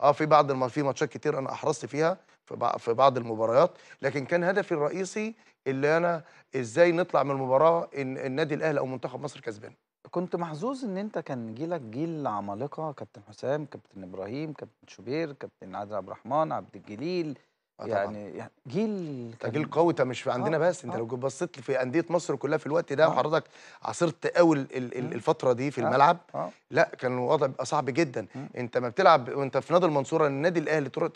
اه في بعض الم... في ماتشات كتير انا احرصت فيها في, بع... في بعض المباريات لكن كان هدفي الرئيسي اللي انا ازاي نطلع من المباراه إن النادي الاهلي او منتخب مصر كسبان كنت محظوظ ان انت كان جيلك جيل عمالقه كابتن حسام كابتن ابراهيم كابتن شوبير كابتن عادل عبد الرحمن عبد الجليل يعني،, يعني جيل كان جيل قوي ده مش عندنا آه بس انت آه لو بصيت في انديه مصر كلها في الوقت ده آه وحضرتك عاصرت قوي الفتره دي في آه، الملعب آه آه لا كان الوضع بيبقى صعب جدا آه انت ما بتلعب وانت في نادي المنصوره النادي الاهلي تروح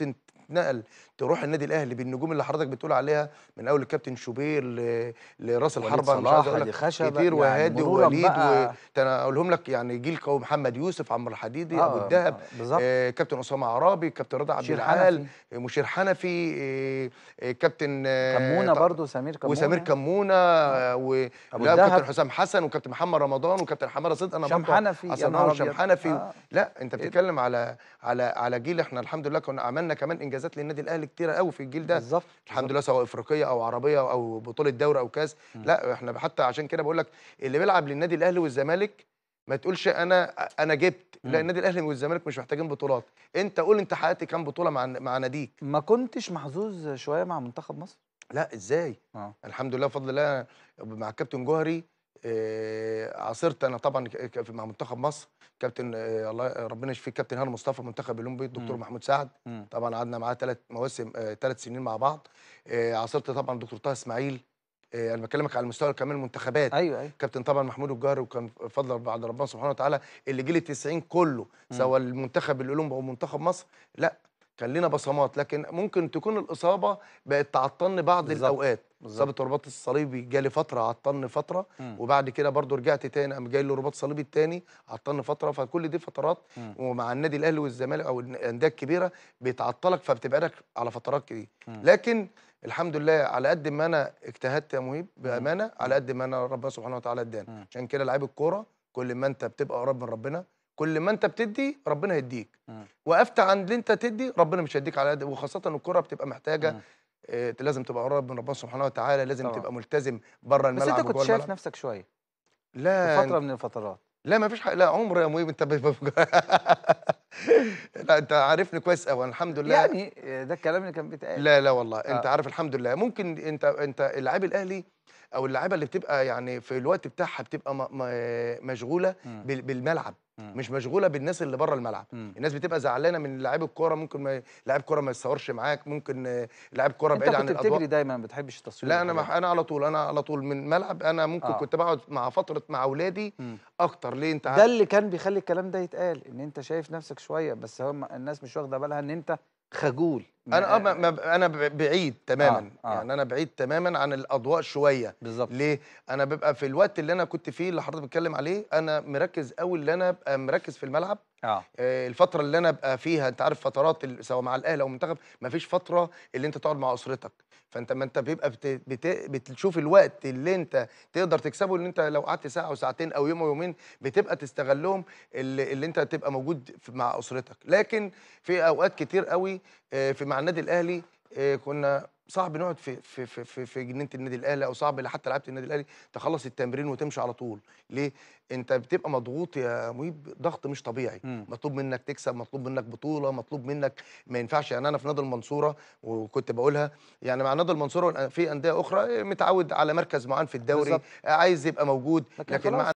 تتنقل تروح النادي الاهلي بالنجوم اللي حضرتك بتقول عليها من اول الكابتن شوبير ل... لراس الحربه مش عايز اقول لك كتير يعني وهادي يعني ووليد و... انا اقولهم لك يعني جيل قوي محمد يوسف عمرو الحديدي آه ابو الدهب آه, آه كابتن اسامه عرابي كابتن رضا عبد العال آه، مشير حنفي آه،, آه كابتن آه كمونه برضو سمير كمونه وسمير كمونه آه و... كابتن حسام حسن وكابتن محمد رمضان وكابتن حماده صدق انا هشام حنفي حنفي آه. لا انت إيه؟ بتتكلم على على على جيل احنا الحمد لله كنا عملنا كمان انجازات للنادي الاهلي كتيره قوي في الجيل ده بالظبط الحمد لله سواء افريقيه او عربيه او بطوله دوري او كاس م. لا احنا حتى عشان كده بقول لك اللي بيلعب للنادي الاهلي والزمالك ما تقولش انا انا جبت لا النادي الاهلي والزمالك مش محتاجين بطولات انت قول انت حققت كام بطوله مع مع ناديك ما كنتش محظوظ شويه مع منتخب مصر لا ازاي آه. الحمد لله بفضل الله مع الكابتن جوهري آه، عاصرت انا طبعا مع منتخب مصر كابتن آه، الله ربنا يشفيه كابتن هاني مصطفى منتخب الاولمبي الدكتور محمود سعد طبعا قعدنا معاه ثلاث مواسم ثلاث آه، سنين مع بعض عاصرت طبعا دكتور طه اسماعيل انا بكلمك على مستوى كمان المنتخبات ايوه ايوه كابتن طبعا محمود الجار وكان فضل بعد ربنا سبحانه وتعالى اللي جيل ال 90 كله سواء المنتخب الاولمبي او منتخب مصر لا خلينا بصمات لكن ممكن تكون الاصابه بقت تعطلني بعض بالزبط. الاوقات اصابه الرباط الصليبي جالي فتره عطلني فتره مم. وبعد كده برضو رجعت تاني قام جاي له رباط صليبي التاني عطلني فتره فكل دي فترات مم. ومع النادي الاهلي والزمالك او الانديه الكبيره بيتعطلك فبتبعدك على فترات كتير لكن الحمد لله على قد ما انا اجتهدت يا مهيب بامانه على قد ما انا ربنا سبحانه وتعالى اداني عشان كده لعيب الكوره كل ما انت بتبقى قريب من ربنا كل ما انت بتدي ربنا يديك وقفت عند اللي انت تدي ربنا مش هيديك على قد وخاصه الكره بتبقى محتاجه آه لازم تبقى قريب من ربنا سبحانه وتعالى لازم طبعا. تبقى ملتزم بره الملعب بس انت كنت شايف نفسك شويه لا فتره من الفترات لا ما فيش حق لا عمر يا مهيب انت لا انت عارفني كويس قوي الحمد لله يعني آه، ده الكلام اللي كان بيتقال لا لا والله آه. انت عارف الحمد لله ممكن انت انت اللاعب الاهلي او اللعيبه اللي بتبقى يعني في الوقت بتاعها بتبقى مشغوله بالملعب مش مشغوله بالناس اللي بره الملعب مم. الناس بتبقى زعلانه من لعيب الكوره ممكن لعيب كوره ما يتصورش معاك ممكن لعيب كوره بعيد عن الاضواء انت دايما ما بتحبش التصوير لا انا ما انا على طول انا على طول من الملعب انا ممكن آه. كنت بقعد مع فتره مع اولادي مم. اكتر ليه انت ده اللي كان بيخلي الكلام ده يتقال ان انت شايف نفسك شويه بس هم الناس مش واخده بالها ان انت خجول انا اه ما آه. انا بعيد تماما آه آه. يعني انا بعيد تماما عن الاضواء شويه بالظبط ليه انا ببقى في الوقت اللي انا كنت فيه اللي حضرتك بتتكلم عليه انا مركز قوي اللي انا ابقى مركز في الملعب آه. آه. الفتره اللي انا ابقى فيها انت عارف فترات سواء مع الاهلي او المنتخب مفيش فتره اللي انت تقعد مع اسرتك فانت ما انت بيبقى بت... بت... بتشوف الوقت اللي انت تقدر تكسبه اللي انت لو قعدت ساعه وساعتين او يوم ويومين بتبقى تستغلهم اللي, اللي انت تبقى موجود مع اسرتك لكن في اوقات كتير قوي آه، في مع النادي الاهلي آه، كنا صعب نقعد في في في في جنينه النادي الاهلي او صعب حتى لعيبه النادي الاهلي تخلص التمرين وتمشي على طول ليه انت بتبقى مضغوط يا مهيب ضغط مش طبيعي مم. مطلوب منك تكسب مطلوب منك بطوله مطلوب منك ما ينفعش يعني انا في نادي المنصوره وكنت بقولها يعني مع نادي المنصوره في انديه اخرى متعود على مركز معين في الدوري بالزبط. عايز يبقى موجود لكن, لكن مع